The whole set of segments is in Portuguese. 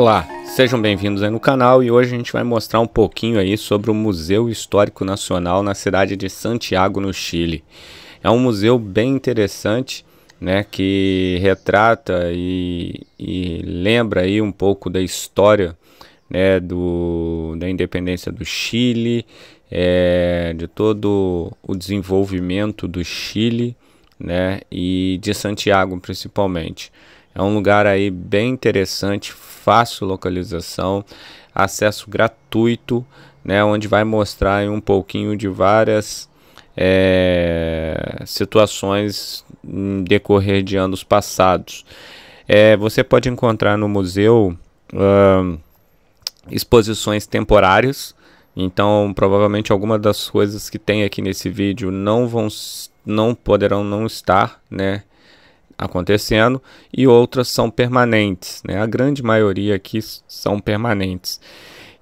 Olá, sejam bem-vindos aí no canal e hoje a gente vai mostrar um pouquinho aí sobre o Museu Histórico Nacional na cidade de Santiago, no Chile. É um museu bem interessante, né, que retrata e, e lembra aí um pouco da história né, do, da independência do Chile, é, de todo o desenvolvimento do Chile né, e de Santiago principalmente. É um lugar aí bem interessante, fácil localização, acesso gratuito, né, onde vai mostrar um pouquinho de várias é, situações em decorrer de anos passados. É, você pode encontrar no museu uh, exposições temporárias, então provavelmente alguma das coisas que tem aqui nesse vídeo não vão não poderão não estar, né? acontecendo e outras são permanentes. Né? A grande maioria aqui são permanentes.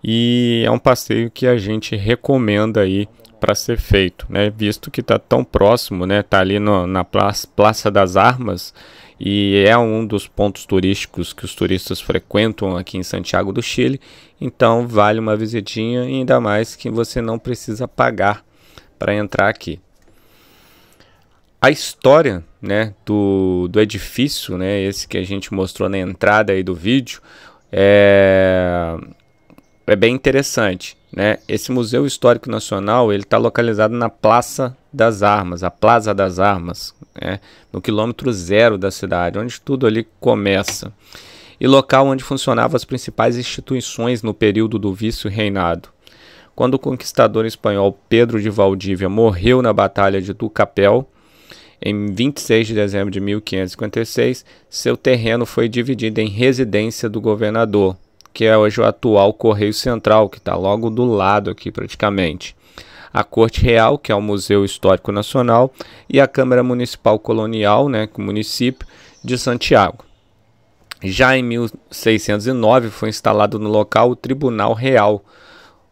E é um passeio que a gente recomenda aí para ser feito, né? visto que está tão próximo, né? Está ali no, na praça das Armas e é um dos pontos turísticos que os turistas frequentam aqui em Santiago do Chile. Então vale uma visitinha, ainda mais que você não precisa pagar para entrar aqui a história né, do, do edifício, né, esse que a gente mostrou na entrada aí do vídeo, é, é bem interessante. Né? Esse Museu Histórico Nacional ele está localizado na Praça das Armas, a Plaza das Armas, né? no quilômetro zero da cidade, onde tudo ali começa, e local onde funcionavam as principais instituições no período do vice-reinado. Quando o conquistador espanhol Pedro de Valdívia morreu na Batalha de Tucapel, em 26 de dezembro de 1556, seu terreno foi dividido em residência do governador, que é hoje o atual Correio Central, que está logo do lado aqui praticamente. A Corte Real, que é o Museu Histórico Nacional, e a Câmara Municipal Colonial, né, o município de Santiago. Já em 1609 foi instalado no local o Tribunal Real,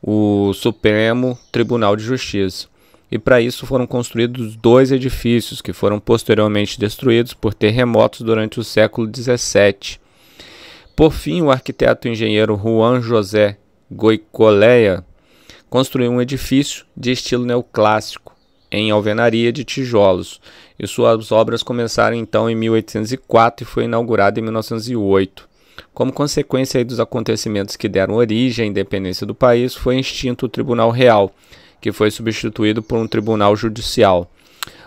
o Supremo Tribunal de Justiça e para isso foram construídos dois edifícios que foram posteriormente destruídos por terremotos durante o século XVII. Por fim, o arquiteto engenheiro Juan José Goicoleia construiu um edifício de estilo neoclássico em alvenaria de tijolos, e suas obras começaram então em 1804 e foi inaugurado em 1908. Como consequência dos acontecimentos que deram origem à independência do país, foi extinto o Tribunal Real, que foi substituído por um tribunal judicial.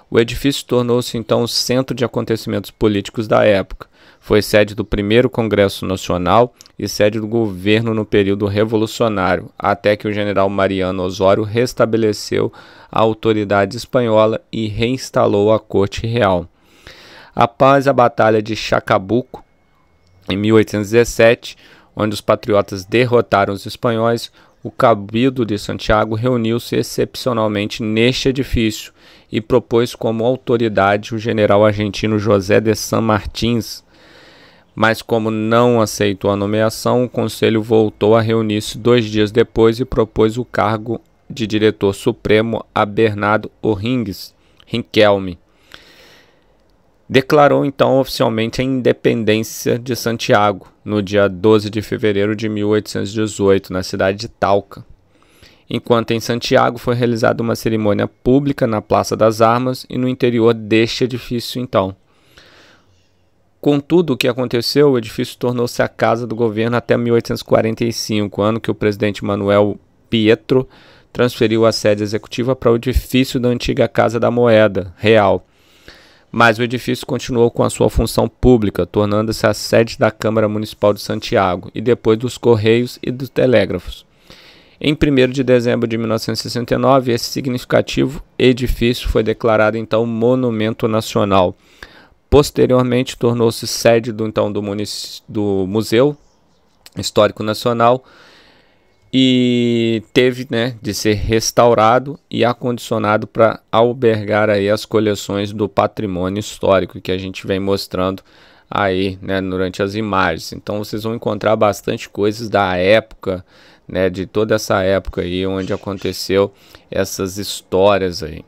O edifício tornou-se então o centro de acontecimentos políticos da época. Foi sede do primeiro Congresso Nacional e sede do governo no período revolucionário, até que o general Mariano Osório restabeleceu a autoridade espanhola e reinstalou a corte real. Após a Batalha de Chacabuco, em 1817, onde os patriotas derrotaram os espanhóis, o Cabildo de Santiago reuniu-se excepcionalmente neste edifício e propôs como autoridade o general argentino José de San Martins. Mas, como não aceitou a nomeação, o conselho voltou a reunir-se dois dias depois e propôs o cargo de diretor supremo a Bernardo O'Ringues Rinquelme declarou então oficialmente a independência de Santiago no dia 12 de fevereiro de 1818, na cidade de Talca. Enquanto em Santiago foi realizada uma cerimônia pública na Praça das Armas e no interior deste edifício, então. Contudo, o que aconteceu, o edifício tornou-se a casa do governo até 1845, ano que o presidente Manuel Pietro transferiu a sede executiva para o edifício da antiga Casa da Moeda Real, mas o edifício continuou com a sua função pública, tornando-se a sede da Câmara Municipal de Santiago e depois dos Correios e dos Telégrafos. Em 1 de dezembro de 1969, esse significativo edifício foi declarado então Monumento Nacional. Posteriormente, tornou-se sede do, então, do, do Museu Histórico Nacional, e teve né, de ser restaurado e acondicionado para albergar aí as coleções do patrimônio histórico que a gente vem mostrando aí né, durante as imagens. Então vocês vão encontrar bastante coisas da época, né, de toda essa época aí onde aconteceu essas histórias aí.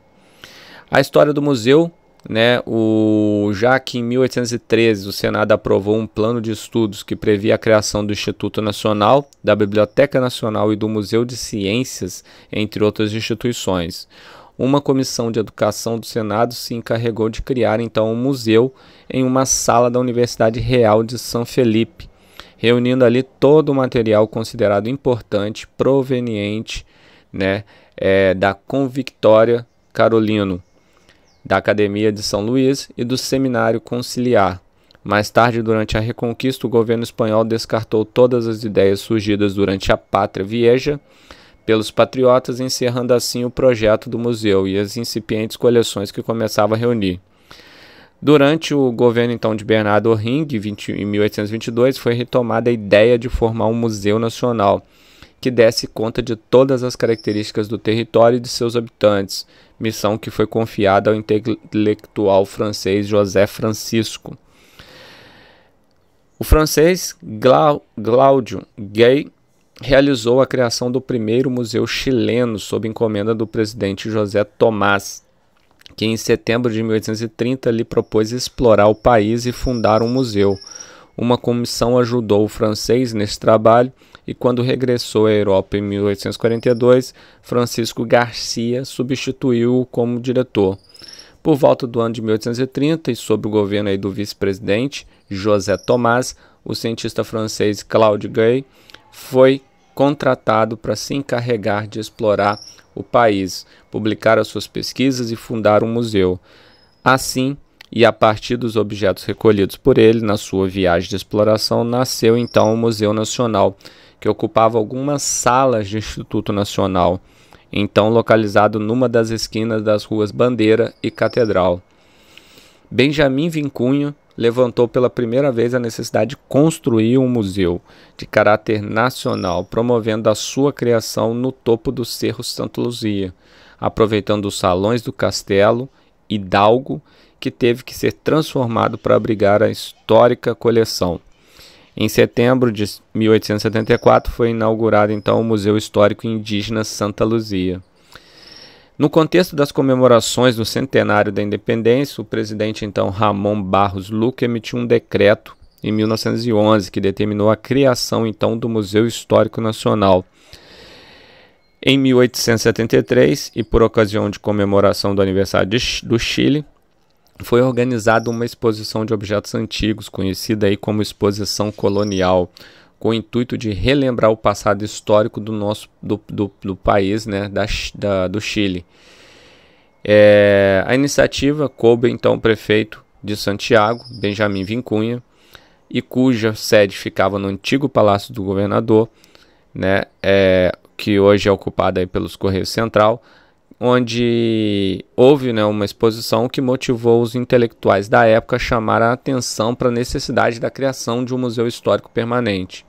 A história do museu né, o, já que em 1813 o Senado aprovou um plano de estudos que previa a criação do Instituto Nacional, da Biblioteca Nacional e do Museu de Ciências, entre outras instituições. Uma comissão de educação do Senado se encarregou de criar então um museu em uma sala da Universidade Real de São Felipe, reunindo ali todo o material considerado importante, proveniente né, é, da Convictória Carolino da Academia de São Luís e do Seminário Conciliar. Mais tarde, durante a Reconquista, o governo espanhol descartou todas as ideias surgidas durante a Pátria Vieja pelos patriotas, encerrando assim o projeto do museu e as incipientes coleções que começava a reunir. Durante o governo então de Bernardo Ring, em 1822, foi retomada a ideia de formar um museu nacional, que desse conta de todas as características do território e de seus habitantes, missão que foi confiada ao intelectual francês José Francisco. O francês Cláudio Gay realizou a criação do primeiro museu chileno sob encomenda do presidente José Tomás, que em setembro de 1830 lhe propôs explorar o país e fundar um museu. Uma comissão ajudou o francês nesse trabalho e quando regressou à Europa em 1842, Francisco Garcia substituiu-o como diretor. Por volta do ano de 1830, e sob o governo do vice-presidente José Tomás, o cientista francês Claude Gay foi contratado para se encarregar de explorar o país, publicar as suas pesquisas e fundar um museu. Assim, e a partir dos objetos recolhidos por ele na sua viagem de exploração, nasceu então o Museu Nacional que ocupava algumas salas do Instituto Nacional, então localizado numa das esquinas das ruas Bandeira e Catedral. Benjamin Vincunho levantou pela primeira vez a necessidade de construir um museu de caráter nacional, promovendo a sua criação no topo do Cerro Santa Luzia, aproveitando os salões do castelo Hidalgo, que teve que ser transformado para abrigar a histórica coleção. Em setembro de 1874 foi inaugurado então o Museu Histórico Indígena Santa Luzia. No contexto das comemorações do centenário da independência, o presidente então Ramon Barros Luque emitiu um decreto em 1911 que determinou a criação então do Museu Histórico Nacional. Em 1873, e por ocasião de comemoração do aniversário de, do Chile, foi organizada uma exposição de objetos antigos, conhecida aí como Exposição Colonial, com o intuito de relembrar o passado histórico do nosso do, do, do país, né, da, da do Chile. É, a iniciativa coube então o prefeito de Santiago, Benjamin Vincunha, e cuja sede ficava no antigo Palácio do Governador, né, é, que hoje é ocupada aí pelos Correios Central, onde houve né, uma exposição que motivou os intelectuais da época a chamar a atenção para a necessidade da criação de um museu histórico permanente.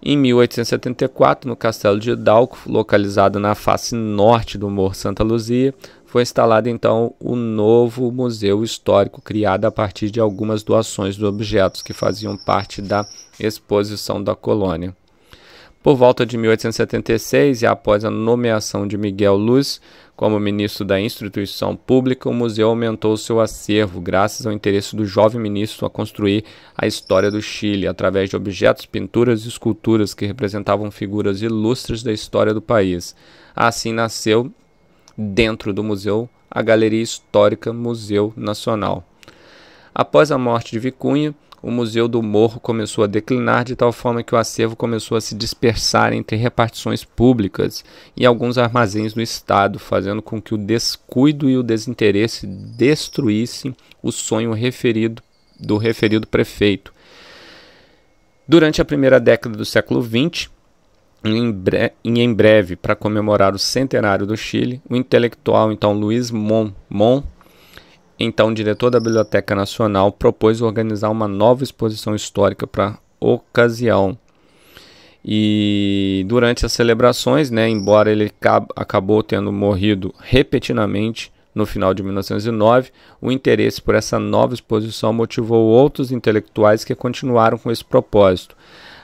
Em 1874, no Castelo de Hidalgo, localizado na face norte do Morro Santa Luzia, foi instalado então o novo museu histórico, criado a partir de algumas doações de objetos que faziam parte da exposição da colônia. Por volta de 1876 e após a nomeação de Miguel Luz como ministro da Instituição Pública, o museu aumentou seu acervo graças ao interesse do jovem ministro a construir a história do Chile através de objetos, pinturas e esculturas que representavam figuras ilustres da história do país. Assim nasceu dentro do museu a Galeria Histórica Museu Nacional. Após a morte de Vicunha, o Museu do Morro começou a declinar de tal forma que o acervo começou a se dispersar entre repartições públicas e alguns armazéns do Estado, fazendo com que o descuido e o desinteresse destruíssem o sonho referido do referido prefeito. Durante a primeira década do século XX, em breve, e em breve para comemorar o centenário do Chile, o intelectual então Luiz Mon, Mon então, diretor da Biblioteca Nacional propôs organizar uma nova exposição histórica para ocasião. E durante as celebrações, né, embora ele acabou tendo morrido repetidamente no final de 1909, o interesse por essa nova exposição motivou outros intelectuais que continuaram com esse propósito.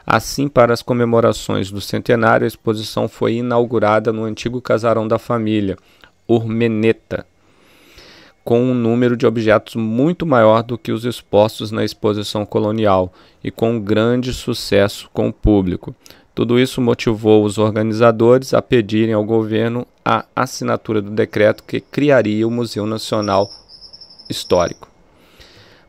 Assim, para as comemorações do centenário, a exposição foi inaugurada no antigo casarão da família, Urmeneta, com um número de objetos muito maior do que os expostos na exposição colonial e com grande sucesso com o público. Tudo isso motivou os organizadores a pedirem ao governo a assinatura do decreto que criaria o Museu Nacional Histórico.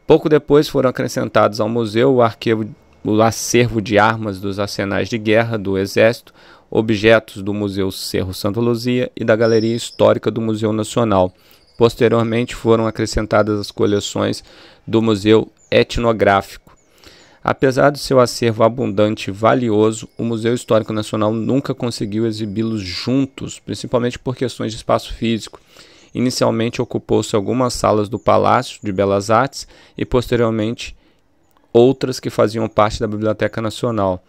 Pouco depois foram acrescentados ao museu o, arquivo, o acervo de armas dos arsenais de guerra do Exército, objetos do Museu Cerro Santa Luzia e da Galeria Histórica do Museu Nacional, Posteriormente foram acrescentadas as coleções do Museu Etnográfico. Apesar do seu acervo abundante e valioso, o Museu Histórico Nacional nunca conseguiu exibi-los juntos, principalmente por questões de espaço físico. Inicialmente ocupou-se algumas salas do Palácio de Belas Artes e posteriormente outras que faziam parte da Biblioteca Nacional.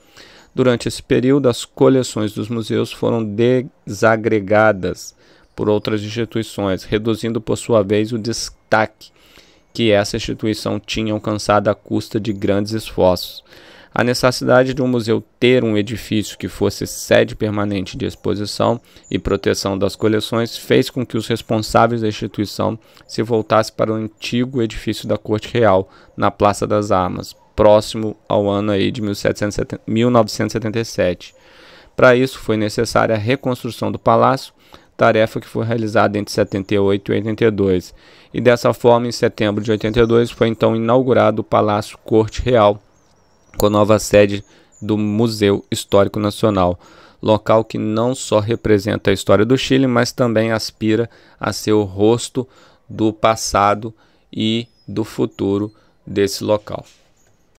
Durante esse período, as coleções dos museus foram desagregadas por outras instituições, reduzindo por sua vez o destaque que essa instituição tinha alcançado à custa de grandes esforços. A necessidade de um museu ter um edifício que fosse sede permanente de exposição e proteção das coleções fez com que os responsáveis da instituição se voltassem para o antigo edifício da Corte Real, na Praça das Armas, próximo ao ano aí de 1770, 1977. Para isso, foi necessária a reconstrução do palácio, tarefa que foi realizada entre 78 e 82. E dessa forma, em setembro de 82, foi então inaugurado o Palácio Corte Real, com a nova sede do Museu Histórico Nacional, local que não só representa a história do Chile, mas também aspira a ser o rosto do passado e do futuro desse local.